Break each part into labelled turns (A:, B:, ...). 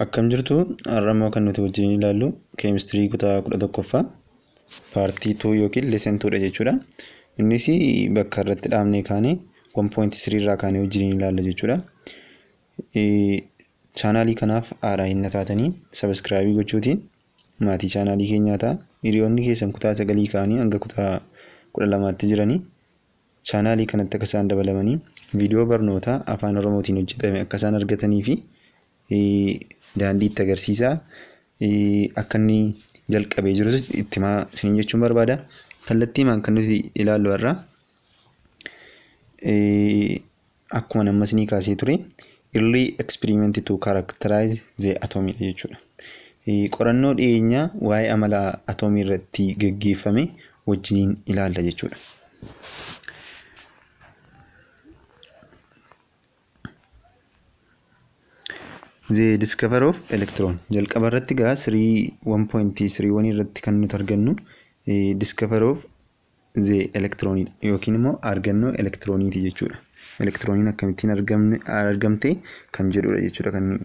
A: Akkam jirtu har'ammoo kan nuti wajjin ilaallu keemistirii kutaa kudha tokkoffaa paartii tuu yookiin leesen tuudha jechuudha. Innis bakka irratti dhaabnee kaanee wan poointi sirii irraa kaanee wajjin ilaalla jechuudha. Chaanaalii kanaaf aadaa hin taatanii gochuutiin maatii chaanaalii keenyaa ta'a. Hiriyoonni keessan kutaa sagalii kaanii hanga kutaa kudha lamaatti jiranii chaanaalii kanatti akka isaan dabalamanii viidiyoo barnootaa afaan oromootiin hojjetame akka isaan argatanii fi daandii agarsiisaa. Akka inni jalqabee jirus itti maa isinii jechuun barbaada. Kallattii himaan kan nuti akkuma nammas ni kaasee ture irrii eksperiimenti tu kaaraktaraayz atoomiidha jechuudha. Qorannoo dhiyeenyaa waa'ee amala atoomii irratti gaggeeffame wajjin ilaalla jechuudha. The discover of electron jalqaba irratti gaa 3.3 irratti kan nuti argannu discover of the yookiin immoo argannoo elektirooniiti jechuudha. Elektirooniin akkamittiin argamte kan jedhudha jechuudha kan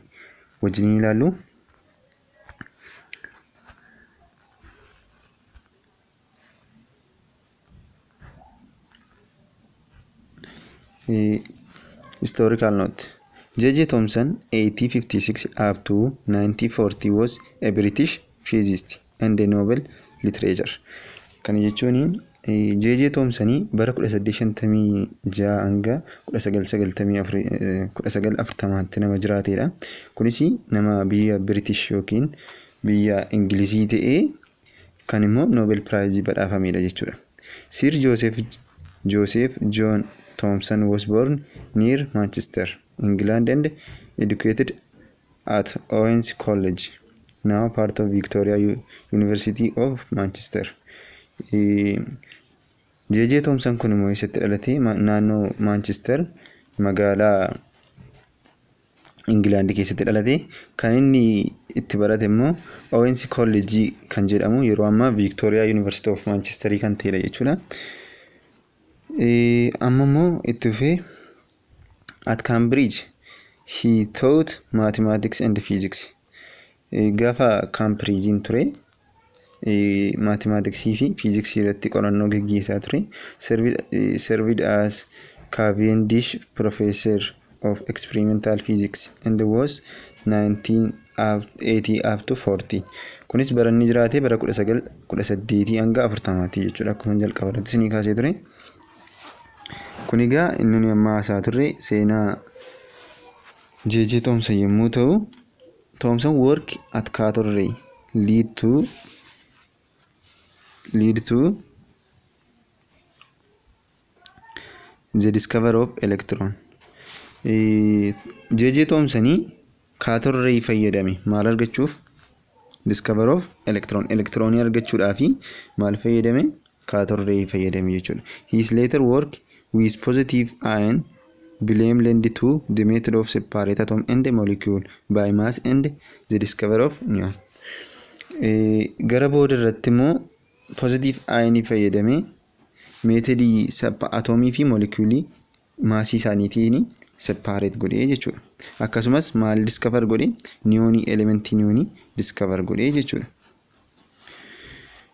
A: wajjin ilaallu. Historical J.J. Thomson, 1856 up to 1940, was a British and Nobel literature. kan jechuun J.J. Thomson bara 1856 hanga 1940 nama jiraatedha. Kunis nama biyya British yookiin biyya Ingilizii ta'ee kan immoo Nobel Prize badhaafamedha jechuudha. Sir Joseph Joseph John Thomson was born Manchester. ingilaand and educated at Owens College, now part of Victoria University of Manchester. E, JJ tomsan kun immoo eessatti dhalate naannoo Manchester magaalaa Ingilaandi keessatti dhalate kan inni itti barate immoo Owens College kan jedhamu yeroo ammaa Victoria University of Manchester kan ta'edha jechuudha. E, amma immoo itti dhufee At Cambridge, he taught mathematics and physics. E, Gaafa cambridge ture e, mathematics fi physics irratti qorannoo gaggeessaa ture. Served e, as Cavendish Professor of Experimental Physics and was 1980 up to 40. Kunis bara inni jiraate bara 1840 hanga 40 ti jechuudha. Akkuma jalqaba irratti isinii kaasee ture. kuni egaa inni nuyi amma turre seenaa jeejee Toomsan yommuu ta'u, Toomsan work at Kaatorre lead to lead to the discover of Kaatorree fayyadame maal argachuuf? discover of electron elektiroonii argachuudhaaf maal fayyadame? Kaatorree fayyadame jechuudha. His work with positive ion blame lend to the method of separate atom and molecule by mass and the discover of neon. E, gara booda irratti immoo positive ion fayyadamee meetadii atomii fi moolekuulii maasii isaaniitiin separate godhee jechuudha. Akkasumas maal discover godhee neonii elementii neonii discover godhee jechuudha.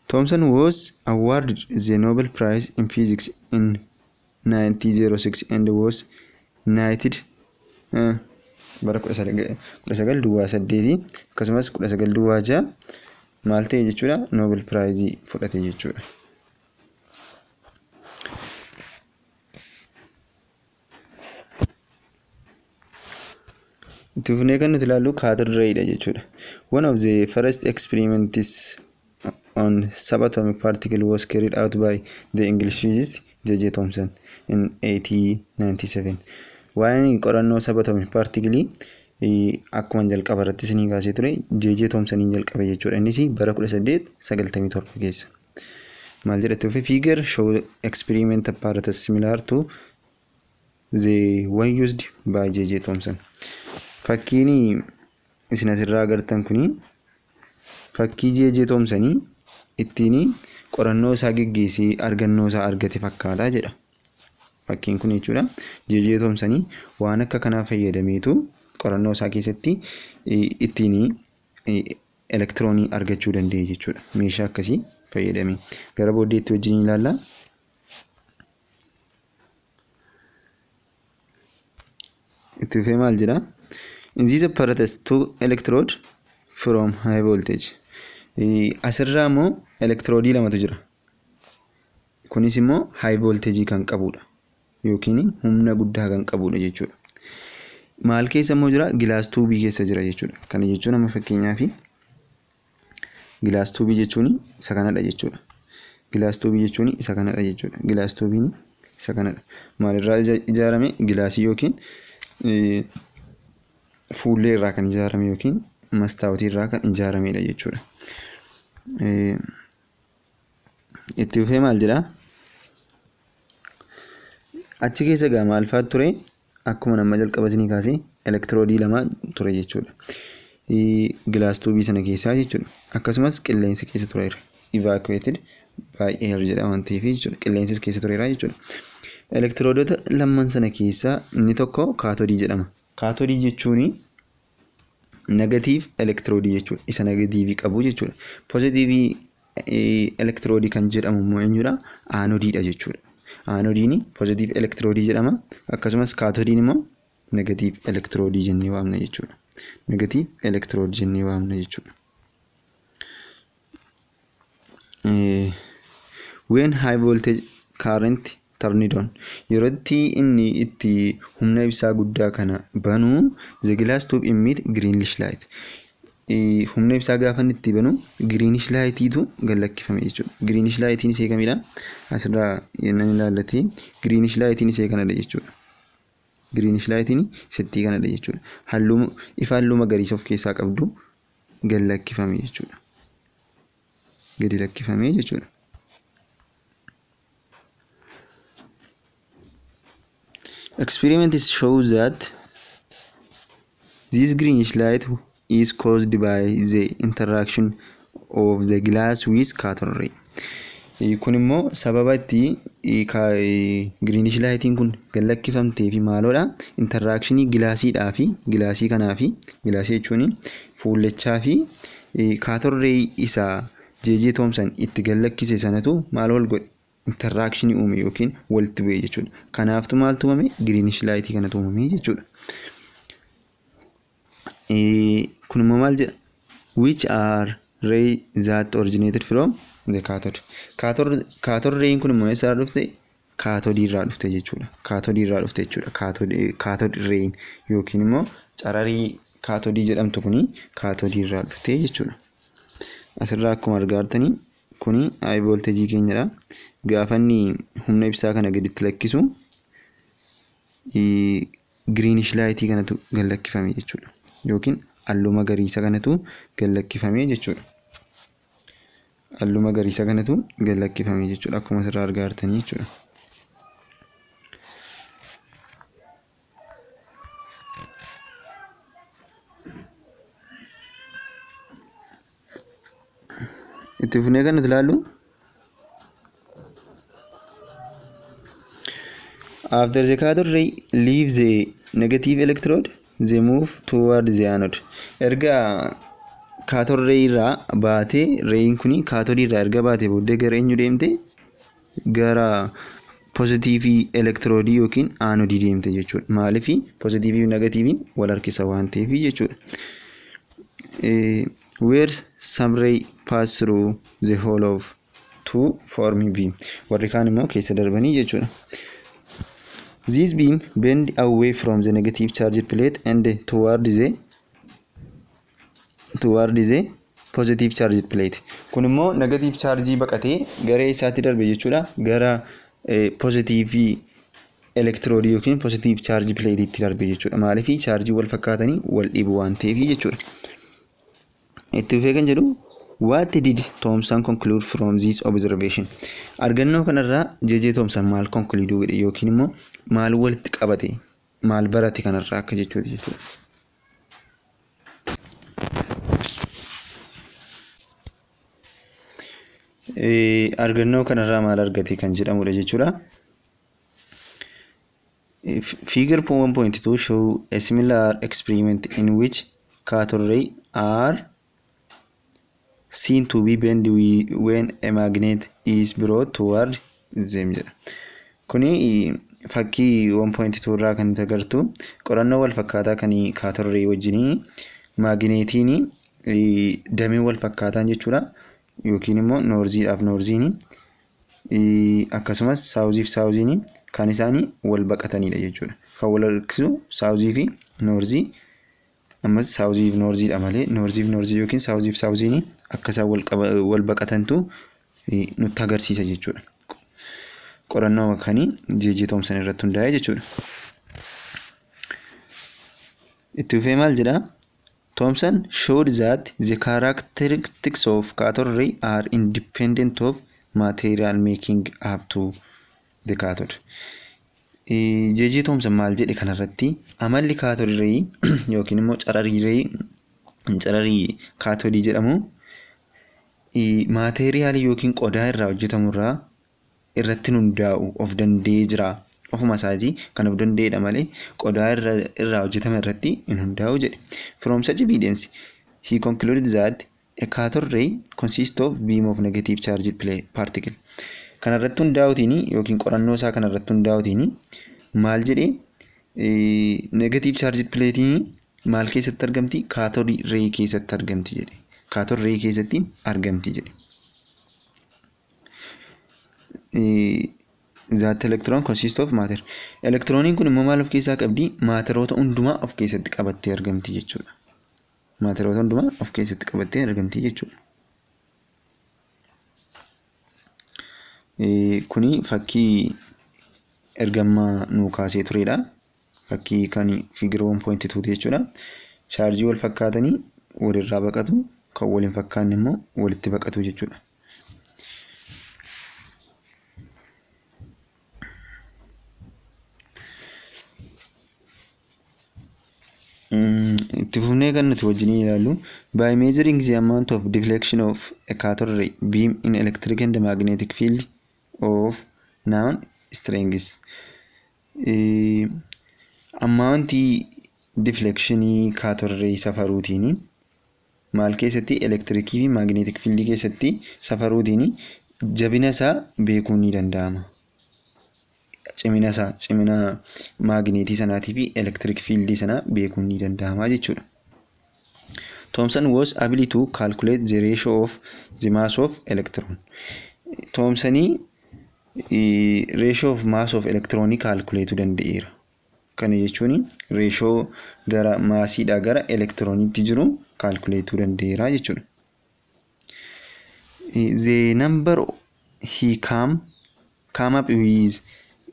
A: Thomson was awarded the Nobel Prize in Physics in 1906 and was united eh, bara 19 duwwaa 8 akkasumas 19 duwwaa 6 maal ta'e jechuudha noobel piraayizii fudhate jechuudha. Itti fufnee kan nuti ilaallu kaatarreedha jechuudha. One of the first experiments on subatomic particle was carried out by the English physicist J.J. Thompson in qorannoo saba Atomic Paartikilii akkuma jalqaba irratti isinii kaasee ture J.J. Thompsoniin jalqabe jechuudha. Innis bara 1897 keessa. Maal jedhatti dhufe figure show experiment apparatus similar to the one used by J.J. Thompson. Fakkiin isin asirraa agartan kun fakkii J.J. Thompsonii ittiin qorannoo isaa geggeessee argannoo isaa argate fakkaataa jedha. Fakkiin kun jechuudha jejee waan akka kanaa fayyadameetu qorannoo isaa keessatti ittiin elektiroonii argachuu danda'e jechuudha. Meeshaa akkasii fayyadame. Gara booddeetti wajjin ilaallaa. Itti fufee maal jedha? inziza apparatus to electrode from high voltage. Asirraa immoo elektiroodii lamatu jira. Kunis immoo haay volteejii kan qabudha. Yookiin humna guddaa kan qabudha jechuudha. Maal keessa immoo jira? Gilaas tuubii keessa jira jechuudha. Kana jechuun amma fakkeenyaaf gilaas tuubii jechuun isa kanadha jechuudha. Gilaas tuubii jechuun isa kanadha jechuudha. Gilaas tuubiin isa kanadha. Maalirraa ijaarame? Gilaasii yookiin fuullee irraa kan ijaarame yookiin mastawotii irraa kan ijaaramedha jechuudha. itti fufee maal jedhaa? achi keessa gaa maal fa'aa ture akkuma nama jalqabatinii kaasee elektiroodii lama ture jechuudha. Gilaastuubii sana keessaa jechuudha. Akkasumas qilleensi keessa irra, Evacuated baay'ee hirri jedha waan ta'eef jechuudha. Qilleensis keessa tureera jechuudha. Elektiroodota lamman sana keessaa inni tokko kaatodii jedhama. Kaatodii jechuun negatiif elektiroodii jechuudha. Isa negatiivii qabu jechuudha. Pozitiivii elektiroodii kan jedhamu immoo eenyudha? Aanoodiidha jechuudha. Aanoodiin poozitiif elektiroodii jedhama. Akkasumas kaatoodiin immoo negatiif elektiroodii jennee waamna jechuudha. Negatiif elektiroodii jennee waamna jechuudha. Ween high voltage current turned on yeroo inni itti humna ibsaa guddaa kana banuu the glass tube emit greenish light humna ibsaa gaafa inni itti banu giriinish laayitiitu gad lakkifame jechuudha. Giriinish laayitiin isee kamidha? Asirraa nan ilaallatee giriinish laayitiin isee kanadha jechuudha. Giriinish laayitiin settii kanadha jechuudha. ifa halluu magariisa of keessaa qabdu gad lakkifame jechuudha. Gadi jechuudha. Experiment show that these greenish light is caused by the interaction of the glass with cutlery. Kun immoo sababa itti greenish lighting kun gad lakkifamtee fi maaloodha intaraakshini gilaasiidhaa fi gilaasii kanaa fi gilaasii jechuun fuullachaa fi kaatorree isaa jeejii toomsan itti gad lakkise sanatu maal wal godhe intaraakshini uume yookiin walitti bu'e jechuudha. Kanaaftu maaltu uumame giriinish laayitii kanatu uumame jechuudha. kun immoo maal jedha which are ray that originated from the cathode cathode rayin kun immoo eessaa dhufte kaatodii irraa dhufte jechuudha kaatodii irraa dhufte jechuudha kaatodii rayin yookiin immoo cararii kaatodii jedhamtu kuni kaatodii irraa dhufte jechuudha asirraa akkuma argaartanii kuni hayi volteejii keenyadha gaafanni humna ibsaa kana gaditti lakkisu greenish laayitii kanatu gad lakkifame jechuudha yookiin alluma magariisa kanatu gallakkifamee jechuudha. Halluu kanatu Akkuma asirraa argaa jirtanii jechuudha. Itti fufnee kan nuti ilaallu after the cathode ray leaves the negative electrode move ergaa kaatoon re'ee irraa baatee re'een kun kaatoodii irraa erga baatee booddee gara eenyu deemte gara pozitiivii elektiroodii yookiin aanodii deemte jechuudha. Maaliif pozitiivii fi negatiiviin wal harkisa waan ta'eef jechuudha. Where some ray pass through the whole of two form beam. Warri kaan immoo keessa darbanii jechuudha. This beam bend away from the negative charge plate and towards the tuwaardizee pozitiiv chaarjii pileeti. Kun immoo negatiiv chaarjii baqatee garee isaatti darbe jechuudha. Gara e, pozitiivii elektiroodii yookiin pozitiiv chaarjii pileetiitti darbe jechuudha. Maaliif chaarjii wal fakkaatanii wal dhibu waan ta'eef jechuudha. Itti dhufee kan jedhu waatti did Thompson conclude from this observation? Argannoo kanarraa JJ Thompson maal concluduu godhe yookiin immoo maal walitti qabate maal barate kanarraa akka jechuudha jechuudha. Eh, argannoo kanarraa maal argate kan jedhamudha jechuudha. Eh, figure 1.2 show a similar experiment in which cathode R seen to be bent when a magnet is brought toward them. Kuni eh, fakkii 1.2 irraa kan agartu qorannoo wal fakkaataa kan kaatoorree wajjin magneetiin damee wal fakkaataan jechuudha. yookiin immoo noorziidhaaf noorziinii akkasumas fi saawuziinii kan isaanii wal baqatanidha jechuudha. Kan wal harkisu saawuzii fi noorzii ammas saawuziif noorziidha malee fi noorzii yookiin saawuziif saawuziinii akka isaan wal baqatantu nutti agarsiisa jechuudha. Qorannoo kan jijjii irratti hundaa'e jechuudha. Itti fufee maal jedhaa? Thompson showed that the characteristics of cathode are independent of material making up to the cathode. E, Jeejii Thompson maal jedhe kanarratti amalli kaatodirree yookiin immoo cararirree cararii kaatodii jedhamu e, maateeriyaalii yookiin qodaa irraa hojjetamu irraa irratti hundaa'u of danda'ee jira ofuma isaatii kan of danda'edha malee qodaa irraa hojjetama irratti hin hundaa'u jedhe. From such evidence he concluded that a ray consists of beam of negative charge Kanarratti hundaa'utiin yookiin qorannoo isaa kanarratti maal jedhee negative charge pileetiin maal keessatti argamti? Cathode ray keessatti argamti keessatti argamti jedhe. E, Zaati elektiroon consists of maater. Elektirooniin kun immoo maal of keessaa qabdi? Maateroota hundumaa of keessatti qabattee argamti jechuudha. Kuni fakkii ergammaa nuu kaasee turedha. Fakkii kan figure 1.2 jechuudha. Chaarjii wal fakkaatanii walirraa baqatu, kan wal hin fakkaanne immoo walitti baqatu jechuudha. it wajjinii ilaallu by measuring the amount of deflection of a cathode beam in electric and magnetic field of noun strings e, ammaantii deflectionii kaatorree safaruutiini maal keessatti elektirikii fi magneetik jabina isaa beekuun ni danda'ama. Cimina isaa cimina magneetii sanaatii fi electric fiildii sanaa beekuun ni danda'ama jechuudha. Thomson was able to calculate the ratio of the mass of electron. Thomsonii eh, ratio of mass of electron calculate danda'eera. Kana jechuun ratio gara maasiidhaa gara elektirooniitti jiru kaalkuleetuu danda'eera jechuudha. Eh, the number he came up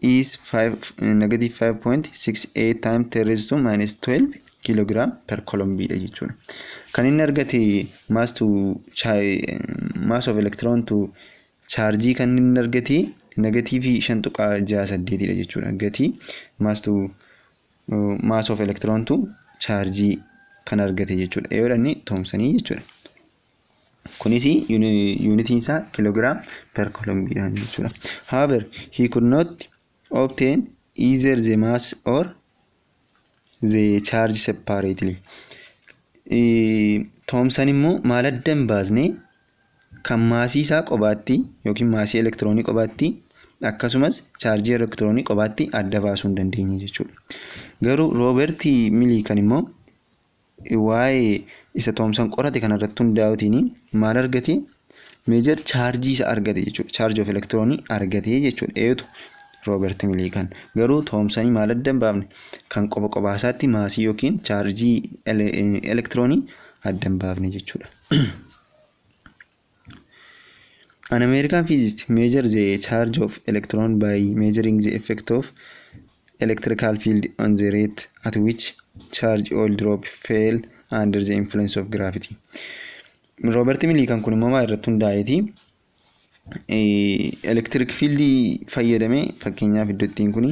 A: is 5 negative 5.68 times 10 raised minus 12 kiilogiraam per kolombiidha e jechuudha. Kan inni argate maas tu eh, maas of elektiroon tu chaarjii kan inni argate negatiivii e shan tuqaa ja'a saddeetidha jechuudha. Gatii maas tu eh, maas of elektiroon tu chaarjii kan argate jechuudha. Eeyoodha inni toomsanii e jechuudha. Kunis yuunitiin isaa kiilogiraam per kolombiidhaan jechuudha. However, he could not obtain either the mass or they charge separately e, toomsan immoo maal adda hin baasne kan maasii isaa qobaatti yookiin maasii elektiroonii qobaatti akkasumas chaarjii elektiroonii qobaatti adda baasuu hin dandeenye jechuudha. Garuu rooberti kan immoo waa'ee isa toomsan qorate kanarratti hundaa'utiin maal argate meejar chaarjii isa argate jechuudha. Chaarjii jechuudha. Rooberti Miliikan. Garuu Toomsanii maal adda baafne kan qoba qobaasaatti maasii yookiin chaarjii elektiroonii adda baafne jechuudha. An American physicist measure the charge of electron the effect of on the drop the influence of kun elektirikfiillii fayyadamee fakkeenyaaf iddoo kun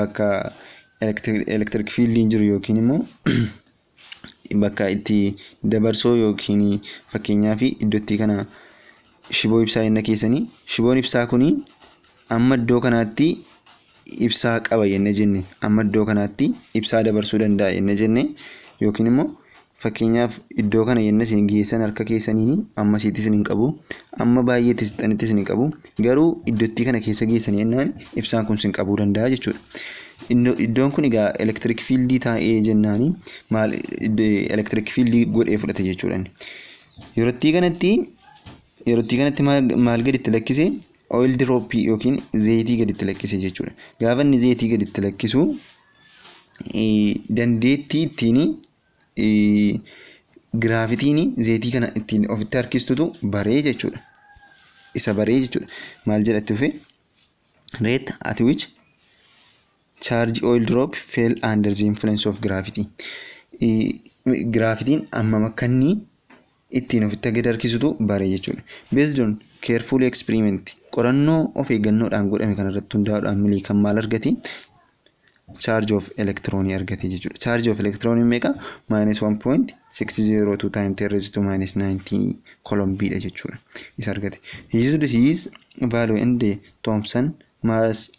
A: bakka elektirikfiilliin jiru yookiin immoo bakka itti dabarsoo yookiin fakkeenyaaf idoti kana shiboo ibsaa jenna keessanii shiboon ibsaa kun amma iddoo kanaatti ibsaa qaba jenne jenne amma iddoo kanaatti ibsaa dabarsuu danda'a jenne jenne yookiin immoo Fakkeenyaaf iddoo kana yennaa isin geessan harka keessaniini ammasiittis ni qabu. Amma baay'eettis xanittis ni qabu. Garuu iddootti kana keessa geessan yennaan ibsaan kun sin qabuu danda'a jechuudha. Iddoon kun egaa elektiriik fiildii taa'ee jennaani maal elektiriik fiildii godhee fudhate jechuudha. Yerootti kanatti kanatti maal gaditti lakkise ooyil dirooppii yookiin zayitii gaditti lakkise jechuudha. zayitii gaditti dandeettii ittiin giraafitiini zeetii kana ittiin ofitti harkistutu baree jechuudha. Isa baree jechuudha. Maal jedhatti dhufe? Rate at which oil drop fell under the influence of gravity. Giraafitiin hammam akka inni ittiin ofitti gad harkisutu baree jechuudha. Based on careful experiment qorannoo of eeggannoodhaan godhame kanarratti hundaa'uudhaan kan maal argate charge of elektiroonii argate jechuudha. Charge of elektiroonii meeqa? minus 1.602 time 10 raised to minus 19 column B dha jechuudha. Isa argate. Used is value in Thomson mass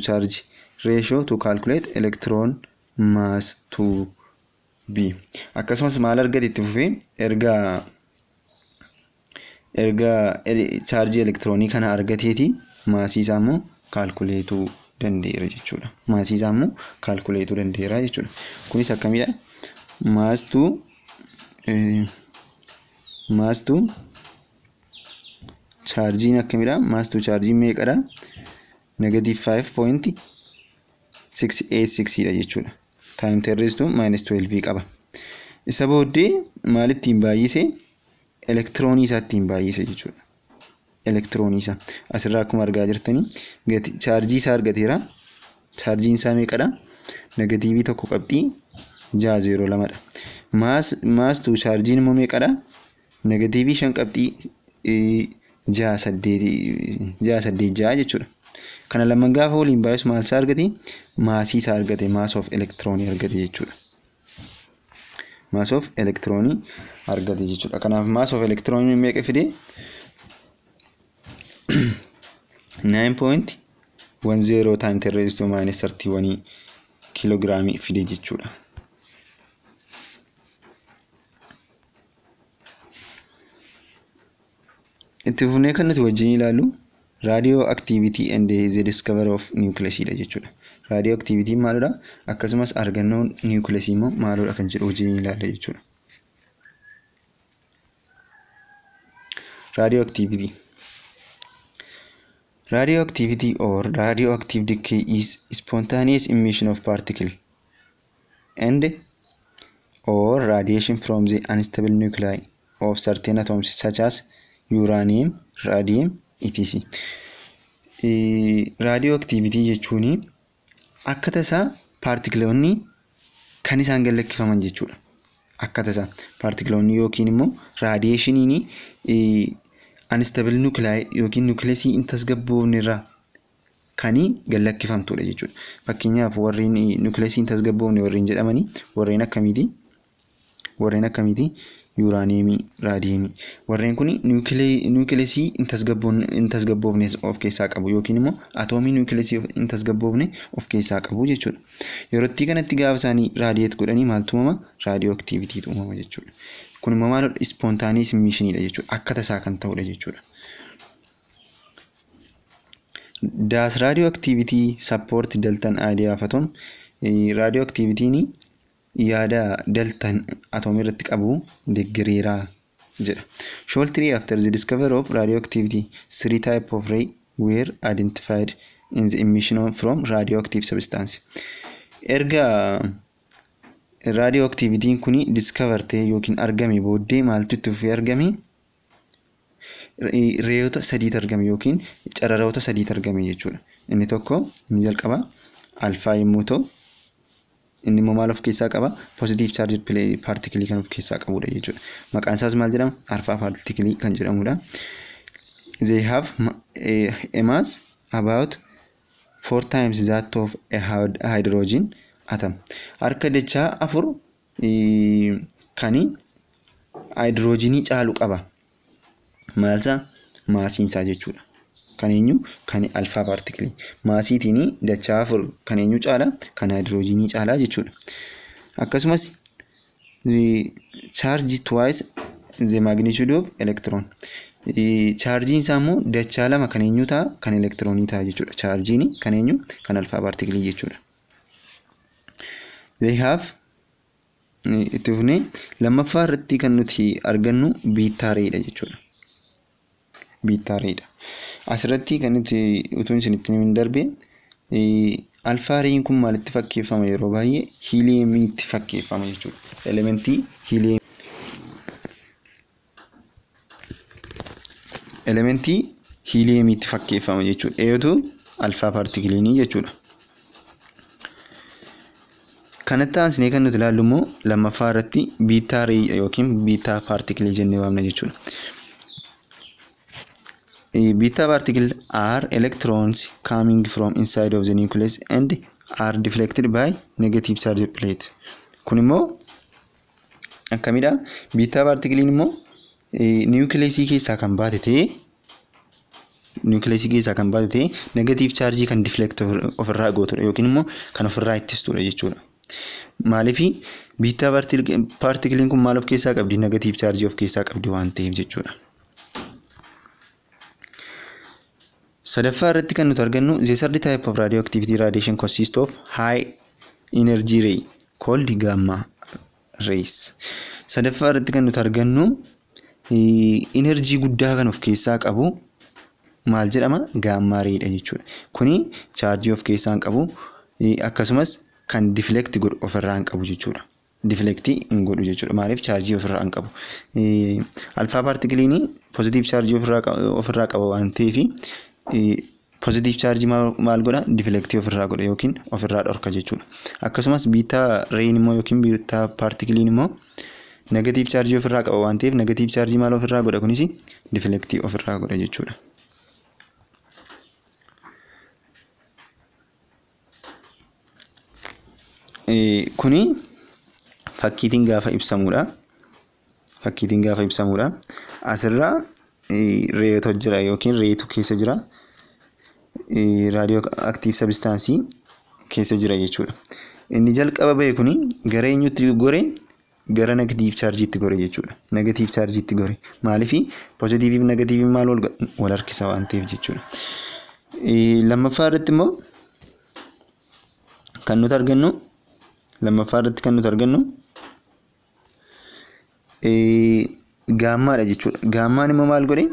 A: charge ratio to calculate electron mass to B. Akkasumas maal argate itti fufee erga erga er, chaarjii elektiroonii kana argateeti maasii isaa kaalkuleetuu danda'eera jechuudha. Maasiisaa immoo kaalkuleetuu danda'eera jechuudha. Kunis akkamidha? Maastuu maastuu chaarjiin akkamidha? Maastuu chaarjiin meeqadha? Negative 5.686 dha jechuudha. Time terroristu minus 12 qaba. Isa booddee maalittiin baay'ise? Elektiroonii isaattiin baay'ise jechuudha. elektirooniisa. Asirraa akkuma argaa jirtanii chaarjii isaa argateera. Chaarjiin isaa meeqadha? Negatiivii tokko qabxii ja'a zeeroo lamadha. chaarjiin immoo Negatiivii shan qabxii ja'a saddeet ja'a jechuudha. Kana lamaan gaafa waliin baay'isu maal isaa argate? Maasii isaa argate. Maas of elektiroonii argate jechuudha. Kanaaf maas elektiroonii meeqa fide? nine 9.10 times 10 raised to minus 31 kiloogiraamii fide jechuudha. Itti fufnee kan nuti wajjin ilaallu raadiyoo aktiivitii and the discover of nucleusida jechuudha. Raadiyoo aktiivitiin maalidha? Akkasumas argannoon nucleusii immoo maalidha kan jedhu wajjin ilaalla jechuudha. Raadiyoo aktiivitii Radioactivity or radioactive decay is spontaneous emission of particle and or radiation from the unstable nuclear of certain atoms such as uranium, radium, etc. E, radioactivity jechuun akkata isaa paartikiloonni kan isaan gallakkifaman jechuudha. Akkata isaa paartikiloonni yookiin immoo raadiyeeshiniin e, anstabil nuukilaayii yookiin nuukileesii intas gabboofne irraa kan gallakkifamtudha jechuudha. Fakkeenyaaf warreen eh, nuukileesii warreen jedhamanii warreen Warreen kun nuukileesii intas of keessaa qabu yookiin immoo atoomiin nuukileesii intas of keessaa qabu jechuudha. Yerootti kanatti gaafa isaanii raadiyeet godhanii maaltu uumama? Raadiyoo aktiiviitiitu uumama jechuudha. Kun immoo maal Ispoontaanii miishiniidha jechuudha. Akka tasaa kan ta'udha jechuudha. Daas raadiyoo aktiivitii sappoorti daltan aadee afatom raadiyoo aktiivitiin yaada daltan atoomii irratti qabu deggiriiraa jedha. Shortly after the discovery of radioactivity, three type of ray were identified in the emission from radioactive substance. Ergaa. Raadiyoo aktiivitiin kun diskavartee yookiin argame booddee maaltu itti fufee argame? Reeyoota sadiitti argame yookiin cararoota sadiitti argame jechuudha. Inni tokko inni jalqabaa alfaa yommuu ta'u, inni immoo maal of keessaa qaba? Poozitiiv chaarjii paartikilii kan of keessaa qabudha jechuudha. Maqaan isaas maal jedhama? Alfaa paartikilii kan jedhamudha. They have a mass about four times that of a hydrogen. hatama. Harka dachaa afur kan haayidiroojiinii caalu qaba. Maalsaa maasiinsaa jechuudha. Kan eenyu kan alfaa paartikilii. Maasiitiin dachaa afur kan eenyu kan haayidiroojiinii caalaa jechuudha. Akkasumas chaarjii tuwaayis the magnitude of electron. Chaarjiin isaa immoo dachaa lama kan eenyu ta'a kan elektiroonii ta'a jechuudha. Chaarjiin kan eenyu kan alfaa paartikilii jechuudha. Zehaaf itti fufnee lammaffaa irratti kan nuti argannu biittaareedha jechuudha. Biittaareedha. Asirratti kan nuti utuun itti hin darbe alfaariin kun maalitti fakkeeffama yeroo baay'ee hiiliyeemiitti fakkeeffama jechuudha. Elementii hiiliyeemii. Elementii hiiliyeemiitti fakkeeffama jechuudha. alfaa paartikiliinii jechuudha. Kanatti aansinee kan nuti ilaallu immoo lammaffaa irratti biitaa yookiin biitaa paartikilii jennee waamna jechuudha. Biitaa paartikil are electrons coming from inside of the nucleus and are deflected by negative charge plate. Kun immoo akkamidha? Biitaa paartikiliin immoo niwukileesii keessaa kan baate ta'ee niwukileesii keessaa kan baate ta'ee negative charge kan difleekt ofirraa gootudha yookiin immoo kan ofirraa ittistudha jechuudha. Maaliifi biittaa paartikiliin kun maal of keessaa qabdi? Negatiif chaarjii of keessaa qabdi waan ta'eef jechuudha. Sadaffaa irratti kan nuti argannu the third type of radioactivity radiation consists of high energy ray called gamma rays. Sadaffaa irratti kan nuti argannu enerjii guddaa kan of keessaa qabu maal jedhama gaammaa reedha jechuudha. Kuni chaarjii of keessa qabu akkasumas kan difleekti godhu ofirraa hin qabu jechuudha. Difleektii hin godhu jechuudha. Maaliif chaarjii ofirraa hin qabu. Eh, Alfaa paartikiliin pozitiif chaarjii ofirraa qaba waan ta'eef eh, pozitiif chaarjii maal godha? Difleektii ofirraa godha yookiin ofirraa dhorka jechuudha. Akkasumas biitaa reeyin immoo yookiin biitaa paartikiliin immoo negatiif chaarjii ofirraa qaba waan ta'eef negatiif chaarjii maal ofirraa godha kunis difleektii ofirraa godha jechuudha. Eh, kuni fakkiitiin gaafa ibsamudha. Fakkiitiin gaafa Asirra eh, reetu jira yookiin reetu keessa jira. Eh, Raadiyoo aktiif sabistaansii keessa jira jechuudha. Inni jalqaba ba'e kuni gara eenyutti gore gara negatiif chaarjiitti gore jechuudha. Negatiif chaarjiitti gore. Maaliifi maal wal harkisa waan ta'eef jechuudha. Lammaffaa irratti immoo kan nuti argannu Lammaffaa irratti kan nuti argannu gaammaadha jechuudha. Gaammaan immoo maal godhee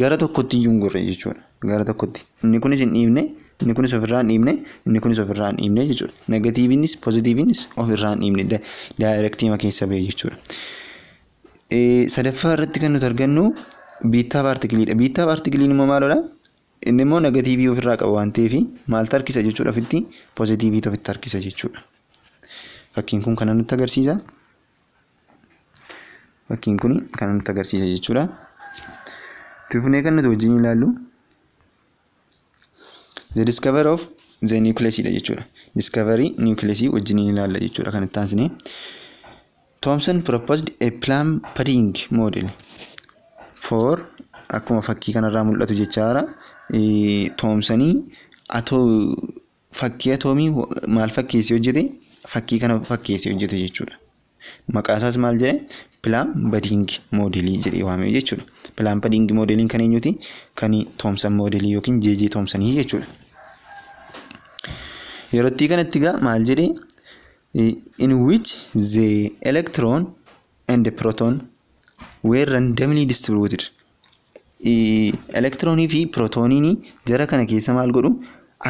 A: gara tokkotti iyyuu hin gorre jechuudha. Gara tokkotti. Inni kunis hin dhiibne, inni kunis ofirraa hin dhiibne, inni kunis ofirraa hin dhiibne jechuudha. Negatiiviinis poozitiiviinis ofirraa hin dhiibne daayirektiima keessa bahee jechuudha. Sadaffaa irratti kan nuti argannu biittaa paartikiliidha. Biittaa paartikiliin immoo maalidha? inni immoo negatiivii ofirraa qaba waan ta'eef maaltu harkisa jechuudha ofitti pozitiiviitu ofitti harkisa jechuudha. Fakkiin kun kana nutti agarsiisa. Fakkiin kun kana nutti agarsiisa jechuudha. Tufnee kan nuti wajjin ilaallu the discover of the nucleus dha jechuudha. Discovery nucleus wajjin ilaalla jechuudha kan itti aansine. Thomson proposed a plum pudding model for akkuma fakkii kanarraa mul'atu jechaara. toomsanii fakkii atoomii maal fakkeessee hojjete fakkii kana fakkeessee hojjete jechuudha. Maqaa isaas maal jedhee pilaan badiingi moodelii jedhee waamee jechuudha. Pilaan badiingi moodeliin kan eenyuti? Kan toomsan moodelii yookiin jeejii toomsanii jechuudha. Yerootti kanatti gaa maal jedhee in which ze electron and the proton were randomly distributed. elektiroonii fi pirootooniin jara kana keessa maal godhu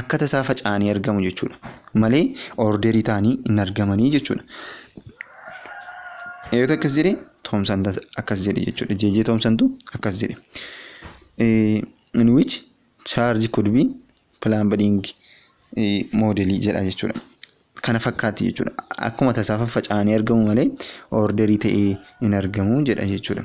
A: akka tasaa faca'anii argamu jechuudha. Malee orderii ta'anii hin argamanii jechuudha. Eeyyota akkas jedhe Toomsan akkas jedhe jechuudha. Jeejee Toomsantu akkas jedhe. In e, jedha jechuudha. Kana fakkaatti jechuudha. Akkuma tasaa faca'anii argamu malee orderii ta'ee hin argamu jedha jechuudha.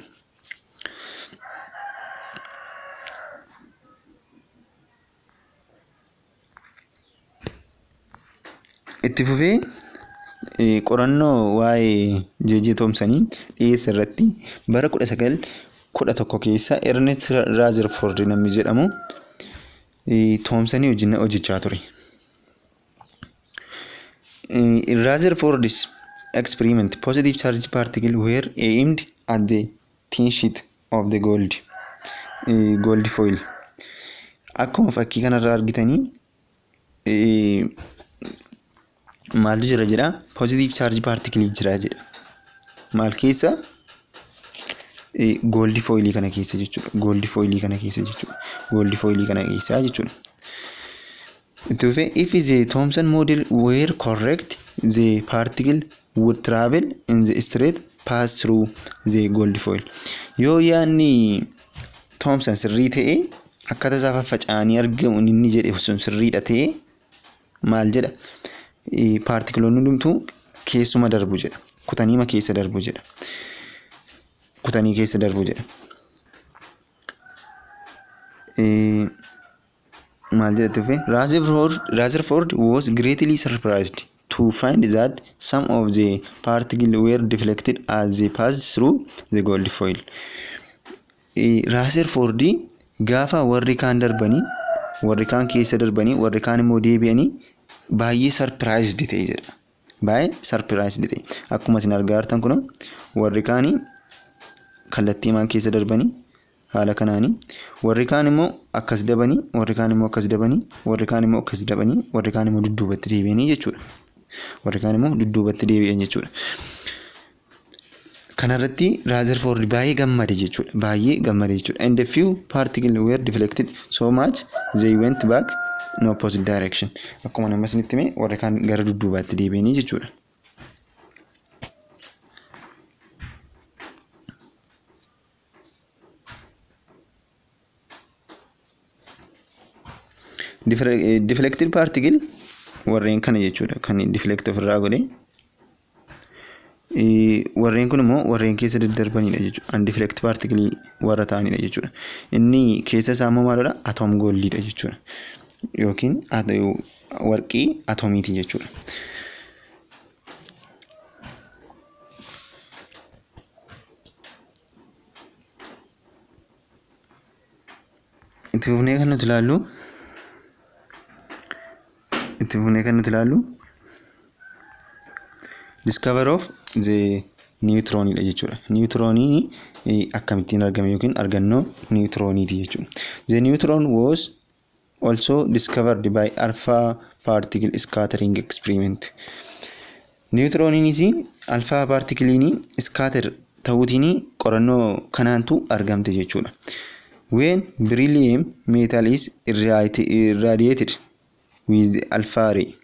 A: itti fufee qorannoo waa'ee Jeejjee Toomsanii dhiyeesse irratti bara kudha sagal kudha tokko keessa Erneest Raazaarford namni jedhamu Toomsanii wajjin hojjechaa ture. Raazaarfordis experiment positive charge particle were aimed at the tin sheet of the gold gold foil akkuma fakkii kanarraa argitanii maaltu jira jedha pozitiiv chaarjii paartikilii jira jedha maal keessa gooldi fooyilii kana keessa jechuudha gooldi fooyilii if the Thomson model were correct the particle would travel in the straight pass through the gold foil yoo yaanni Thomson sirrii ta'e akkata isaa faffaca'anii argamu inni jedhe sun sirriidha ta'e maal jedha paartikiloonni hundumtuu keessuma darbu jedha. Kutaniima keessa darbu jedha. Kutanii keessa darbu jedha. Maal jedhatu fe Rutherford was greatly surprised to find that some of the particles were deflected as they pass through the gold foil. Rutherford gaafa warri kaan darbanii warri kaan keessa darbanii warri kaan immoo deebi'anii baay'ee sarpiraayizdi ta'e jedha. Baay'ee sarpiraayizdi ta'e. Akkuma isin argaa jirtan kun warri kaanii kallattii himaan keessa darbanii haala kanaanii warri kaan immoo akkas dabanii warri kaan immoo akkas dabanii warri kaan immoo akkas dabanii warri kaan immoo dudduubatti deebi'anii Warri kaan immoo dudduubatti deebi'an jechuudha. kanarratti raazer baay'ee gammade jechuudha baay'ee jechuudha and a few particles were deflected so much they went back direction akkuma nammas nitti mee gara dudduubaatti deebi'anii jechuudha. Eh, deflected particle warreen kana jechuudha kan warreen kun immoo warreen keessa daddarbanidha jechuudha. Undeflect particle warra ta'anidha jechuudha. Inni keessa isaa immoo maalidha? Atom gooldiidha jechuudha. Yookiin warqii atomiiti jechuudha. Itti fufnee kan nuti ilaallu itti fufnee kan nuti ilaallu discover niwuutirooniidha jechuudha. Niwuutirooniin eh, akkamittiin argame yookiin argannoo niwuutirooniiti jechuudha. The neutron was also discovered by alpha particle scattering experiment. Niwuutirooniinis alpha particlein scatter ta'uutiin qorannoo kanaantu argamte jechuudha. When beryllium metal is irradiated with alpha ray,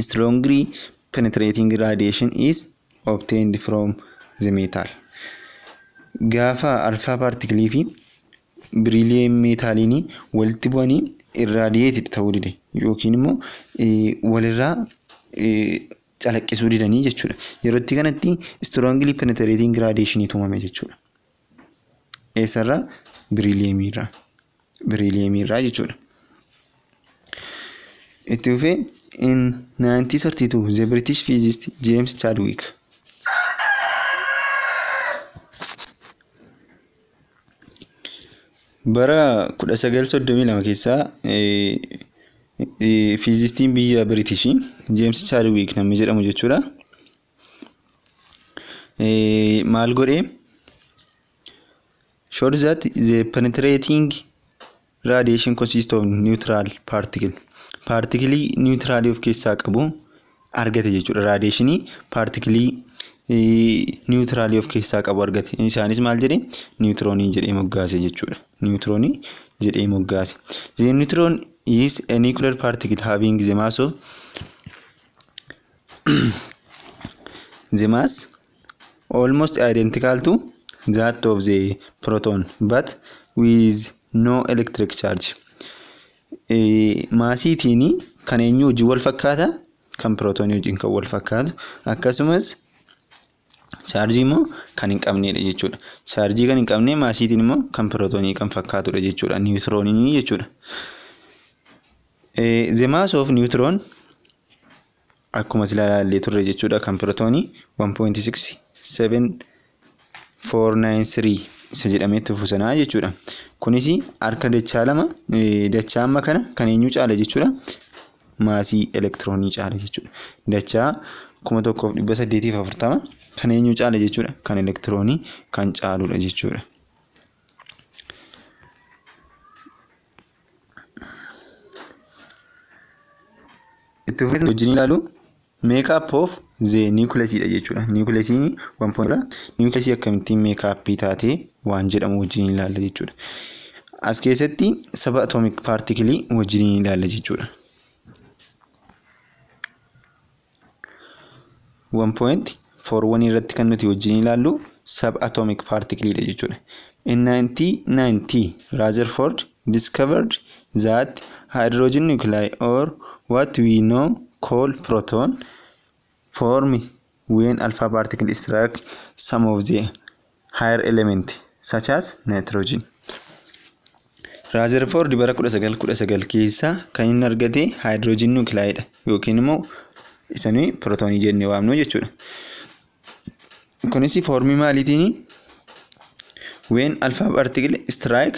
A: strongly penetrating radiation is obtained from the metal. Gaafa alfaa paartiklii fi biriiliyeen meetaaliin walitti bu'anii irraadiyeetid ta'uu dide yookiin immoo e, walirraa e, calaqqisuu didanii jechuudha. Yerootti kanatti strongly penetrating gradation uumame jechuudha. Eessarraa? Biriiliyeemiirraa. Biriiliyeemiirraa jechuudha. Itti dhufee in 1932 the British physicist James Chadwick Bara 1932 keessa fiizistiin biyya british Jeems Chaadwick namni jedhamu jechuudha. Maal godhee? Showed that the penetrating radiation consists of neutral particle. of keessaa qabu argate jechuudha. Raadiyeeshinii partikilii niwutiraalii of keessaa qabu argate. Isaanis maal jedhee niwutiroonii jedhee moggaase jechuudha. Niwutiroonii jedhee moggaase. The is a nuclear particle having the mass of almost identical to that of the proton but with no electric charge. Maasiitiin kan eenyu wajjin wal Kan pirootoonii wajjin kan wal fakkaatu. Akkasumas Chaarjii immoo kan hin qabneedha jechuudha. Chaarjii kan hin qabne maasiitiin immoo kan pirootoonii kan fakkaatudha jechuudha. of neutron akkuma turre jechuudha kan pirootoonii 1.67493 isa jedhametti jechuudha. Kunis harka dachaa amma kana kan eenyu caala Maasii elektiroonii caala jechuudha. Dachaa kuma Kan eenyu caala jechuudha? Kan elektiroonii kan caaludha jechuudha. Itti fufee wajjin ilaalu meekaap of zee niikuleesiidha jechuudha. Niikuleesiin waan poonirra niikuleesii akkamittiin meekaappii taatee waan jedhamu wajjin ilaalla jechuudha. As keessatti saba atoomiik paartikilii wajjin ilaalla jechuudha. 1.1 foorwanii irratti kan nuti wajjin ilaallu sab atomic dha jechuudha. In 1990 Rutherford discovered that hydrogen nuclei or what we know call proton form when alpha particle strike some of the higher element such as nitrogen. Rutherford bara 1919 keessa kan inni argate hydrogen nuclei dha yookiin immoo isanuu protonii jennee waamnu jechuudha. kunis foormii maaliitiin ween alfaab artikil istiraayik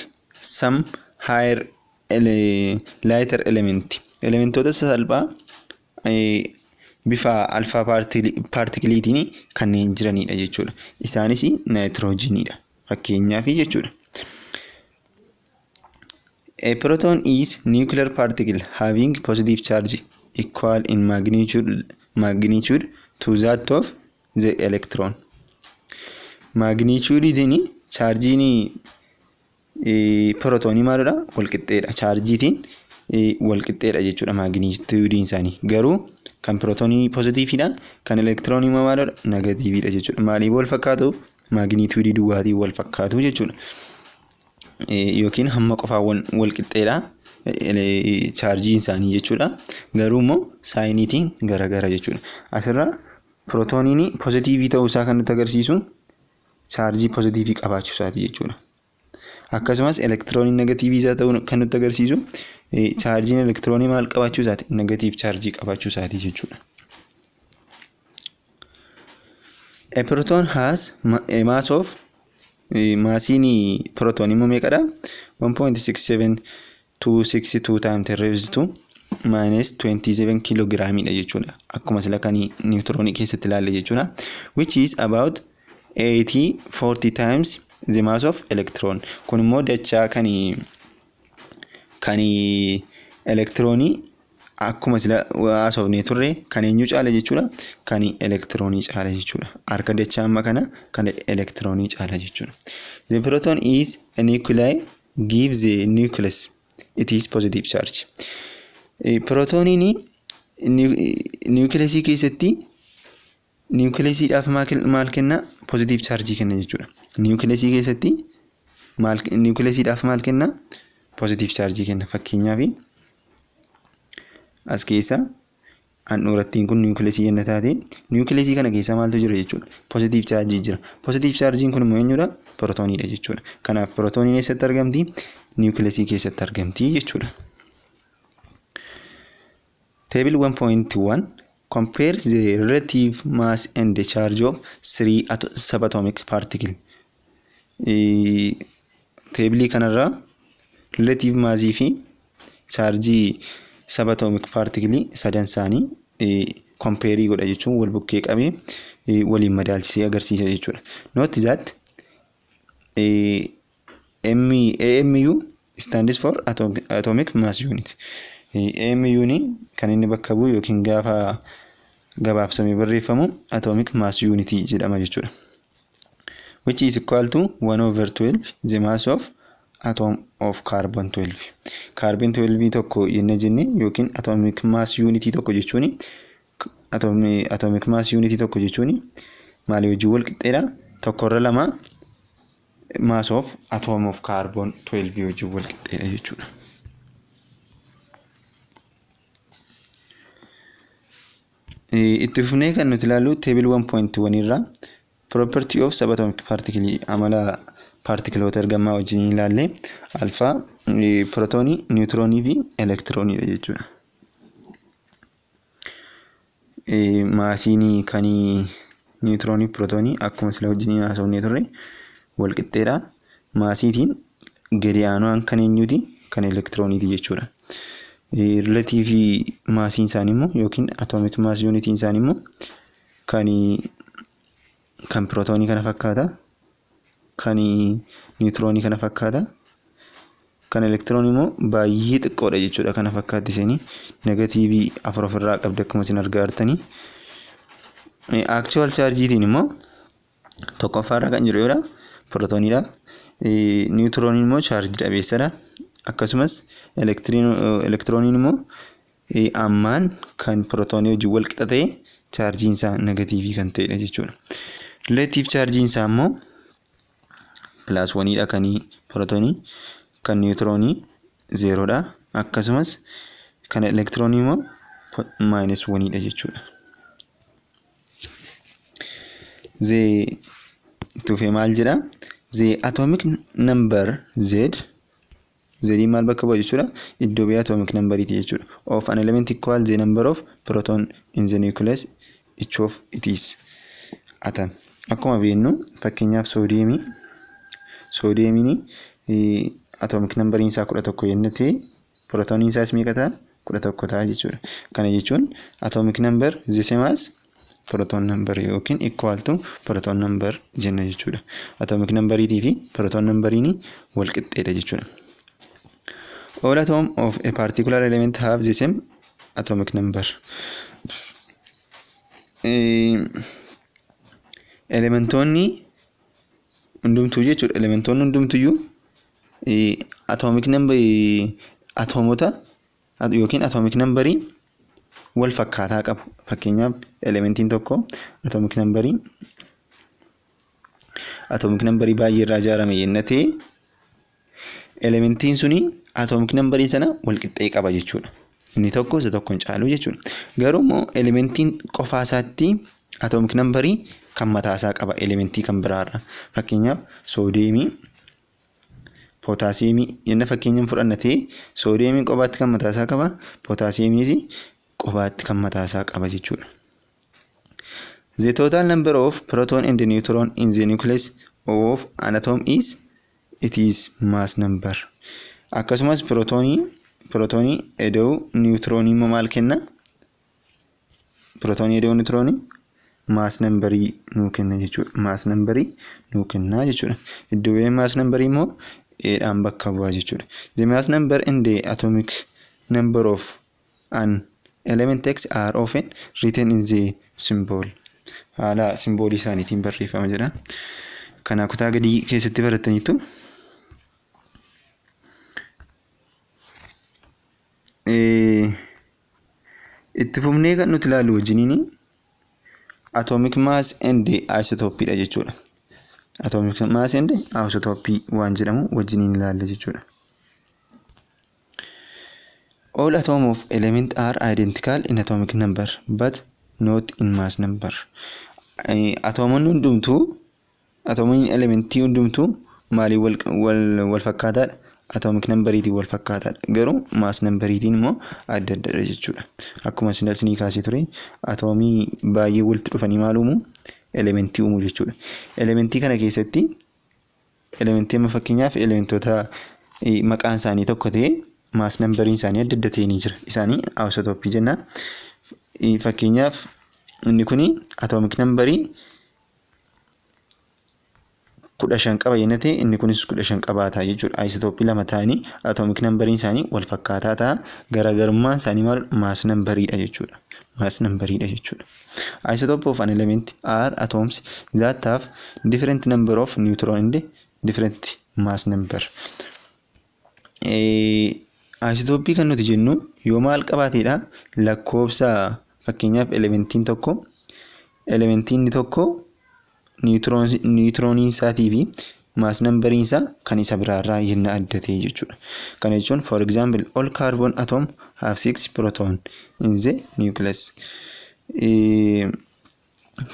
A: sam haayir laayitar elementi elementoota sasalphaa bifa alfaa paartikiliitiin kanneen jiranidha jechuudha. Isaanis naayitiroojiiniidha fakkeenyaaf jechuudha. A proton is nuclear particle having positive charge equal in magnitude to of the electron. Maagnichuudiitiin chaarjiin pirootoonii maalidha? Walqixxeedha. Chaarjiitiin walqixxeedha jechuudha maagnichuudiin isaanii. Garuu kan pirootoonii poozitiividha. Kan elektiroonii immoo maalidha? Neegatiividha jechuudha. Maaliif wal fakkaatu? Maagnichuudii duwwaatiin wal fakkaatu jechuudha. Yookiin hamma qofaan walqixxeedha chaarjiin isaanii jechuudha. Garuu immoo saayiniitiin garaagara jechuudha. Asirraa pirootooniin poozitiivii ta'uu isaa kan nutti agarsiisu. chaarjii pozitiivii qabaachuu isaati jechuudha. Akkasumas elektiroonii negatiivii isaa ta'uu kan nutti agarsiisu chaarjiin elektiroonii maal qabaachuu isaati negatiif chaarjii qabaachuu isaati jechuudha. A e, haas has e, of maasiin proton immoo meeqadha? 1.67262 times 10 raised to minus jechuudha. Akkuma keessatti Which is about 80 40 times the mass of electron kun immoo dachaa kan kan elektiroonii akkuma sila haasofnee turre kan eenyu caala jechuudha kan elektiroonii caala jechuudha harka dachaa amma kana kan elektiroonii caala jechuudha the proton is a nuclei gives the nucleus it is positive charge prootoniin nucleusii keessatti Niwukileesiidhaaf maal kenna? Pozitiif chaarjii kenna jechuudha. Niwukileesii keessatti maal niwukileesiidhaaf maal kenna? Pozitiif chaarjii kenna. Fakkeenyaaf as keessa handhuurattiin kun niwukileesii kenna taate niwukileesii kana keessa maaltu jira jechuudha. Pozitiif chaarjii jira. Pozitiif chaarjiin kun immoo eenyudha? Pirootooniidha jechuudha. Kanaaf pirootooniin eessatti argamti? Niwukileesii keessatti argamti jechuudha. Table 1.1 compares the relative mass and charge of three atomic particle teebilii kanarraa relative maasii fi chaarjii subatomic particle e, e e sadan isaanii comparii godha jechuun wal bukkee qabee waliin madaalchisee agarsiisa jechuudha. Note that AMU standis for atomic mass unit. EMU'n kan inni bakka bu'u yookiin gaafa gabaabsamee barreeffamu 'Atomik mass unity jedhama jechuudha. Which is equal to 1 over 12 the mass of atom of carbon 12. tokko jennee jenne yookiin atomic unity tokko jechuun atomic unity tokko hojii wal qixxeedha tokkorra lama 'Mas of atom of carbon 12 hojii wal qixxeedha jechuudha. Eh, itti fufnee kan nuti ilaallu teebil 1.1 irraa property of subatomic particle amala paartikiloota ergamaa wajjin ilaalle alfaa eh, pirootoonii, niwutiroonii fi elektirooniidha jechuudha. Eh, Maasiin kan niwutiroonii fi pirootoonii akkuma sila wajjin haasofnee turre wal qixxeedha. Maasiitiin gadi aanuun kan eenyuuti? Kan elektirooniiti jechuudha. riileetiivii maasiin isaanii immoo yookiin atoomik maas yuunitiin isaanii immoo kan kan kana fakkaata. Kan niwutiroonii kana fakkaata. Kan elektiroonii immoo baay'ee xiqqoodha jechuudha kana fakkaatti isin negatiivii afur ofirraa qabdi akkuma isin argaa jirtanii. Eh, Aktiwaal chaarjiitiin immoo tokkoffaarra kan jiru yoodha pirootooniidha. Eh, Niwutirooniin immoo chaarjii dhabeessadha. akkasumas elektirooniin immoo ammaan kan protonii wal qixa ta'e chaarjiin isaa negatiivii kan ta'edha jechuudha. Rileetiif chaarjiin isaa immoo pilaas waniidha kan pirootoonii kan niwutiroonii zeeroodha akkasumas kan elektiroonii immoo maayinus waniidha jechuudha. zee tufee maal jedha? zee atomic nambar Z zeedii maal bakka bu'a jechuudha iddoo biyya atoomik nambariiti jechuudha. Of an element equal the number of proton in the nucleus each of it is. Atam. Akkuma beennu fakkeenyaaf soodiyeemii soodiyeemiin atoomik nambariin isaa kudha tokko yennuu ta'e prootoniin isaas meeqa ta'a kudha tokko ta'a jechuudha. Kana jechuun atoomik nambar the same as proton number yookiin equal to proton number jenna jechuudha. Atomic nambariitii fi proton nambariin wal qixxeedha jechuudha. All atom of a particular element have the same atomic number. Elementoonni hundumtuu jechuudha. Elementoonni hundumtuyyuu atomic number atomota yookiin atomic numberii wal fakkaataa qabu. Fakkeenyaaf elementiin tokko atomic numberii atomic numberii baay'ee irraa ijaarame yenna ta'e elementiin sunii atoomik nambarii sana walqixxee qaba jechuudha. Inni tokko isa tokkoon caaluu jechuudha. Garuu immoo elementiin qofaa isaatti atoomik nambarii kan mataasaa qaba elementii kan biraarra. Fakkeenyaaf soodeemii, pootaasiyeemii jenna fakkeenyaan fudhanna ta'ee soodeemii qofaatti kan mataasaa qaba pootaasiyeemiis qofaatti kan mataasaa qaba jechuudha. The total number of proton and neutron in the nucleus of an atom is it is mass number. Akkasumas pirootoonii pirootoonii edoo niwuutiroonii immoo maal kenna? Pirootoonii edoo niwuutiroonii maas nambarii nuu kenna jechuudha. Maas nambarii nuu kenna jechuudha. Iddo bu'een maas nambarii immoo dhaan bakka bu'a jechuudha. The mass number and the atomic number of an element X are often written in the symbol. Haala simboolii isaaniitiin barreeffama jedha. Kanaa kutaa gadii keessatti barataniitu itti fufnee kan nuti ilaallu wajjiniin atoomik maas ende aayisotooppiidha jechuudha. Atoomik maas ende aayisotooppii waan jedhamu wajjiniin ilaalla jechuudha. All atom of element are identical in atomic number but not in mass number. Atoomonni hundumtuu atoomonni elementii hundumtuu maaliin wal fakkaataadha? atomik nambareetiin wal fakkaataadha. Garuu maas nambareetiin immoo adda addadha jechuudha. Akkuma sinii kaasee ture atomii baay'ee walitti dhufanii maal uumu? Elementii uumu jechuudha. Elementii kana keessatti elementii amma fakkeenyaaf elementoota maqaan isaanii tokko ta'ee maas nambariin isaanii adda adda ta'ee ni jira. Isaanii hawaasa awusotooppii jenna. Fakkeenyaaf inni kun atomik nambarii kudha shan qaba yennee ta'e inni kunis kudha shan qabaata jechuudha. Aayisotoopii lama ta'anii atoomik nambariin isaanii wal fakkaataa ta'a. Garaagarummaan isaanii maal maas nambariidha dha Maas nambariidha jechuudha. Aayisotoop of an element R atoms that different number of neutron and different mass number. Aayisotoopii kan nuti jennu yoo maal qabaateedha lakkoobsa fakkeenyaaf elementiin tokko elementiin tokko niwutiroonisaatii fi maas nambariinsaa kan isa biraarraa yenna addatee jechuudha. kan jechuun for example ol carbon atom have six proton in the nucleus.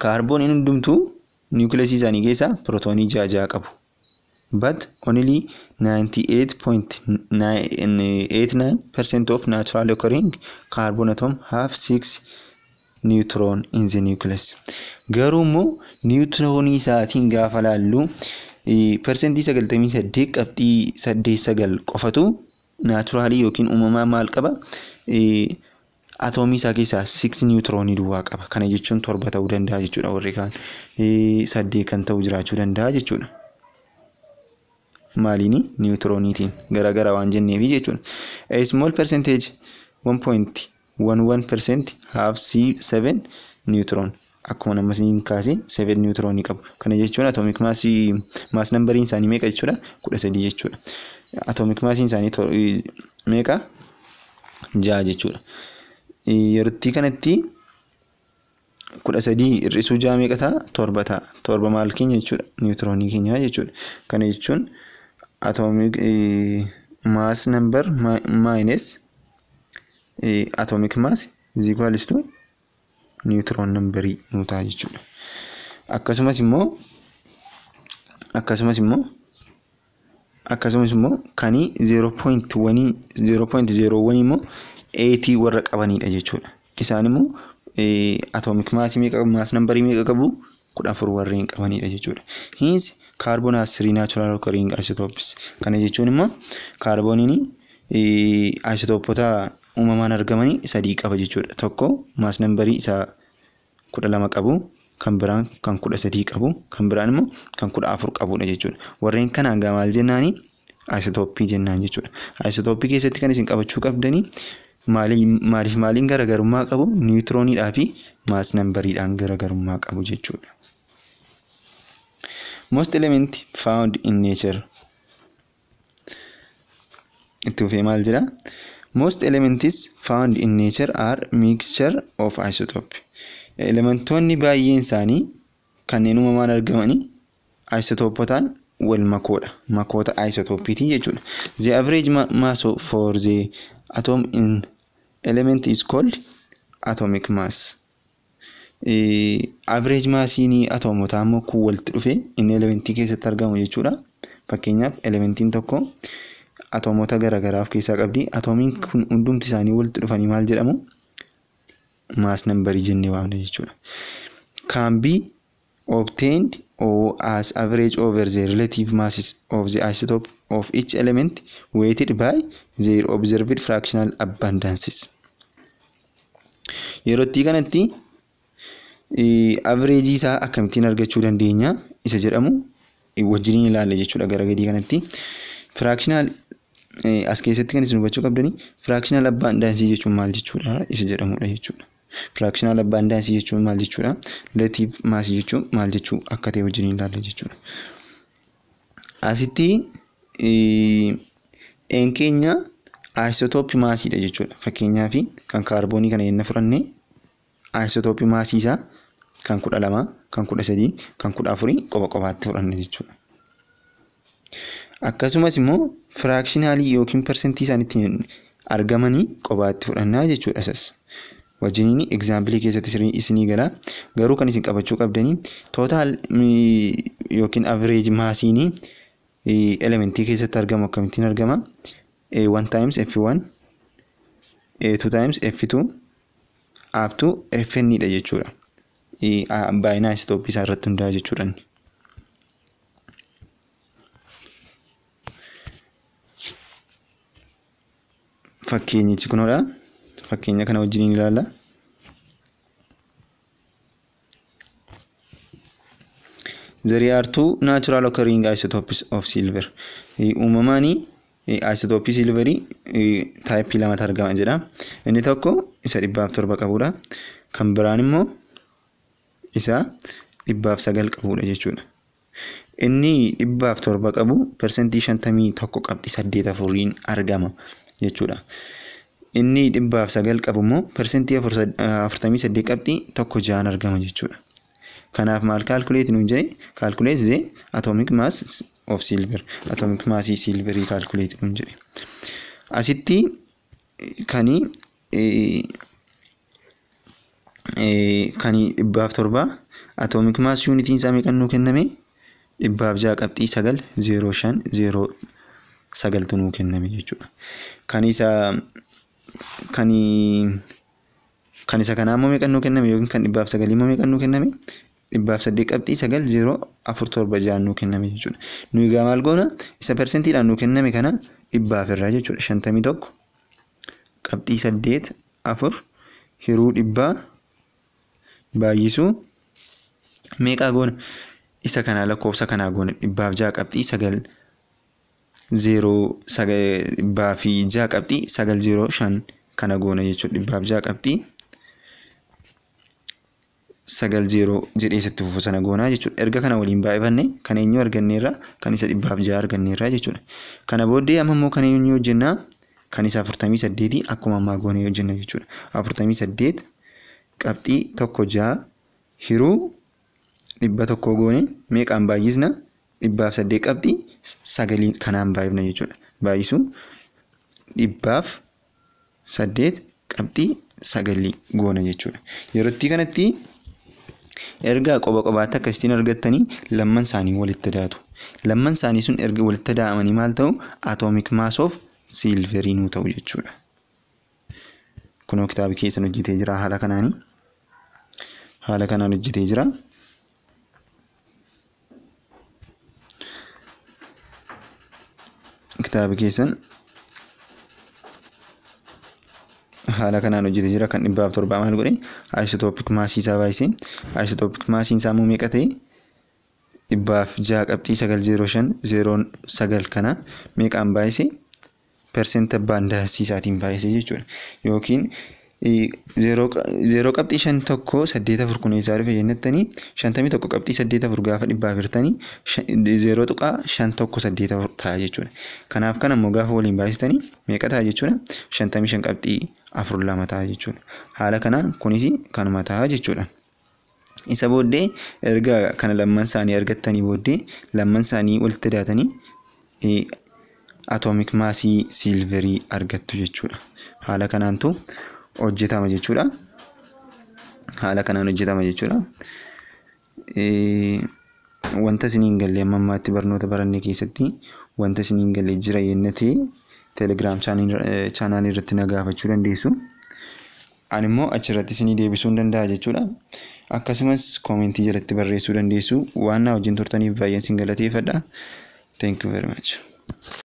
A: Kaarbooniin hundumtuu niwukileesii isaanii keessaa pirootoonii ja'a ja'a qabu. But only 98.89% of natural occurring kaarboon atom have six niwutroon inze the Garuu immoo niwutroonii isaatiin gaafa laallu persentii sagaltamii saddeet qabxii sadee sagal qofatu naaturaalii yookiin uumamaa maal qaba? Atoomii isaa keessaa six niwutroonii duwwaa qaba. Kana jechuun torba ta'uu danda'a jechuudha warri kaan. Saddeet kan ta'u jiraachuu danda'a jechuudha. waan jenneefi jechuudha. Small percentage 1.0 1% half C7 niwutroon akkuma nama siin kaasee seven niwutroonii qabu. Kana jechuun atoomiik maasii maas nambariin isaanii meeqa jechuudha? kudha sadii jechuudha. isaanii meeqa? ja'a jechuudha. Yerootti kanatti kudha sadii hir'isuu ja'a meeqa ta'a? torba ta'a. Torba maal keenya jechuudha? niwutroonii keenyaa jechuudha. Kana jechuun atoomiik maas nambar maayines atomic mass is equal to nambarii nutaa ta'a jechuudha. Akkasumas immoo akkasumas immoo akkasumas immoo kanii 0.01 immoo 80 warra qabanidha jechuudha. Isaan immoo e, atomic mass meeqa mass nambarii meeqa qabu? kudha afur warreen qabanidha jechuudha. kaarboon asirii naachuraal okoriin isotoops. Kana jechuun immoo kaarbooniin e, isotoopota uumamaan argamanii sadii qaba jechuudha. Tokko maas nambarii isaa kudha lama qabu, kan biraan kan kudha sadii qabu, kan biraan immoo kan kudha afur qabudha jechuudha. Warreen kana hangaa maal jennaani? Aayisotooppii jennaan jechuudha. Aayisotooppii keessatti kan isin qabachuu qabdanii maaliif maaliin garaagarummaa qabu? Niwutirooniidhaa fi maas nambariidhaan garaagarummaa qabu jechuudha. Most element found in nature. Itti fufee maal jedhaa? Most elements found in nature are mixture of isotope. Elementoonni baay'een isaanii kanneen uumamaan argamanii isotoopotaan wal makoodha. Makoota isotopiitii jechuudha. The average mass for the atom in element is called atomic mass. Average maasiin atoomotaa immoo kun walitti dhufee inni elementii keessatti argamu jechuudha. Fakkeenyaaf elementiin tokko atoomoota garaa of keessaa qabdi. Atoomiin kun hundumti isaanii walitti dhufanii maal jedhamu? Maas nambarii jennee waamna jechuudha. Can be obtained as average over the relative masses of the isotope of each element weighted by their observed fractional abundances. Yerootti kanatti average isaa akkamittiin argachuu dandeenya isa jedhamu wajjiniin ilaalla jechuudha gara gadii kanatti. Fractional Eh, as keessatti kan isin hubachu qabdani firaakshinaal abbaan daansii jechuun maal jechuudha isa jedhamudha jechuudha. Firaakshinaal abbaan daansii jechuun maal jechuudha. Rileetiif maasii jechuun maal jechuu akka ta'e wajjin jechuudha. Eh, maasiidha jechuudha. Fakkeenyaaf kan kaarboonii kana yenna fudhanne aayisotooppii maasii isaa kan kudha lama, kan kudha sadii, kan kudha afurii qoba qobaatti fudhanne jechuudha. Akkasumas immoo firaakshinaalii yookiin parsentii isaan ittiin argamanii qobaatti fudhannaa jechuudha isas. Wajjiniin egzaampilii keessatti isinii galaa garuu kan isin qabachuu qabdanii tootaal yookiin average maasiinii elementii keessatti argamu akkamittiin argama? A1 times F1 A2 times F2 up to Fn dha jechuudha. Baay'inaa isaa irratti hundaa'e jechuudha. fakkeenyichi kunoodha. Fakkeenya kana wajjin ilaalla. There are two natural occurring isotopes of silver. Uumamaan isotopii silverii taayippii lamatu argama jedha. Inni tokko isa dhibbaaf torba qabudha. Kan biraan immoo isa dhibbaaf sagal qabudha jechuudha. Inni dhibbaaf torba qabu persentii shantamii tokko qabxi saddeet afuriin argama. jechuudha. Inni dhibbaaf sagal qabu immoo parsentii afurtamii saddeet qabxii tokko ja'an argama jechuudha. Kanaaf maal kaalkuleeti nuyi jedhee kaalkuleet zee atoomik maas of siilver atoomik maasii siilverii kaalkuleeti kun jedhee. Asitti kan kan dhibbaaf torba atoomik maas yuunitiin isaa meeqan nuu kenname dhibbaaf ja'a qabxii sagal zeeroo shan zeeroo sagaltu nuu kenname jechuudha. Kan isa kan isa kanaa immoo meeqan nuu kenname yookiin kan dhibbaaf sagalii immoo meeqa nuu kenname dhibbaaf saddeet qabxii sagal zeeroo afur torba ja'an nuu kenname jechuudha. egaa maal isa persentiidhaan nuu kenname kana dhibbaaf irraa jechuudha shantamii tokko qabxii saddeet afur hiruu dhibbaa baay'isuu meeqaa goona isa kana lakkoofsa kanaa goona dhibbaaf ja'a qabxii sagal. zeeroo dhibbaa fi ja'a qabdi sagal zeeroo shan kana goona jechuudha dhibbaaf ja'a qabdi sagal zeeroo jedhee isatti fufu sana goonaa jechuudha erga kana waliin baay'ifanne kan eenyu arganneerra kan isa dhibbaaf ja'a arganneerra jechuudha kana booddee amma immoo kan eenyu hojjennaa kan isa afurtamii saddeeti akkuma ammaa goonee hojjenna jechuudha afurtamii saddeet qabxii tokko ja'a hiruu dhibba tokkoo goone meeqaan baay'isna dhibbaaf saddeet qabxii sagaliin kanaan baay'ifna jechuudha. Baay'isuun dhibbaaf saddeet qabxii sagalii goona jechuudha. Yeroo itti kanatti ergaa qoba qobaatti akkasitiin argattanii lamman isaanii walitti daatu. Lamman isaanii sun erga walitti daa'amanii maal ta'u atoomik maasoof of silverii nuu ta'u jechuudha. Kunoo kitaaba keessan hojjetee jira haala kanaani. Haala kanaan hojjetee jira. kitaaba keessan haala kanaan hojjete jira kan dhibbaaf torbaa maal godhe aayisotoopiik maasii isaa baay'isee aayisotoopiik maasiin isaa immoo meeqa ta'e dhibbaaf ja'a qabxii sagal zeeroo shan zeeroon sagal kana meeqaan baay'isee perseenta abbaan daasii isaatiin baay'isee jechuudha yookiin Zeeroo qabxii shan tokko saddeet afur kunuunsaa dhufe jennettanii shantamii tokko qabxii saddeet afur gaafa dhibbaa afurtanii zeeroo tuqaa shan tokko saddeet afur ta'a jechuudha. Kanaaf kan ammoo gaafa waliin baay'istanii meeqa ta'a jechuudha? Shantamii shan qabxii afur lama ta'a jechuudha. Haala kanaan kunis kanuma ta'a jechuudha. Isa booddee erga kana lamman isaanii argattanii booddee lamman isaanii walitti daatanii atoomiik maasii siilverii argattu jechuudha. Haala kanaantu hojjetama jechuudha. Haala kanaan hojjetama jechuudha. Wanta isiniin galle amma ammaatti barnoota baranne keessatti wanta isiniin galle jira yennatee telegiraam chaanaalii irratti na gaafachuu dandeessu. Ani immoo achirratti isinii deebisuu hin danda'a jechuudha. Akkasumas koomentii jalatti barreessuu dandeessu. Waan na wajjin turtaniif baay'een isin galateeffadha. you very much.